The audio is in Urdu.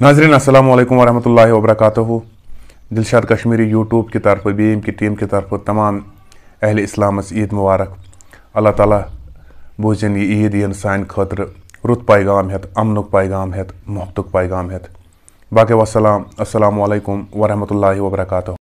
ناظرین السلام علیکم ورحمۃ اللہ وبرکاتہ دلشاد کشمیری یوٹیوب کی طرف بی ایم کی ٹیم کی طرف تمام اہل اسلام عید مبارک اللہ تعالیٰ بوزن یہ عید یہ سان خاطر رت پیغام ہیت امنک پیغام ہیت محبتک پیغام ہیت باقی وسلام السلام علیکم ورحمۃ اللہ وبرکاتہ